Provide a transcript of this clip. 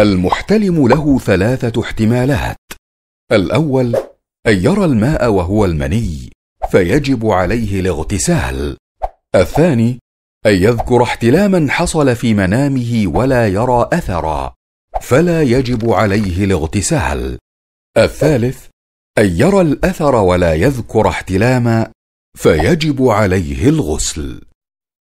المحتلم له ثلاثة احتمالات الأول أن يرى الماء وهو المني فيجب عليه الاغتسال الثاني أن يذكر احتلاما حصل في منامه ولا يرى أثرا فلا يجب عليه الاغتسال الثالث أن يرى الأثر ولا يذكر احتلاما فيجب عليه الغسل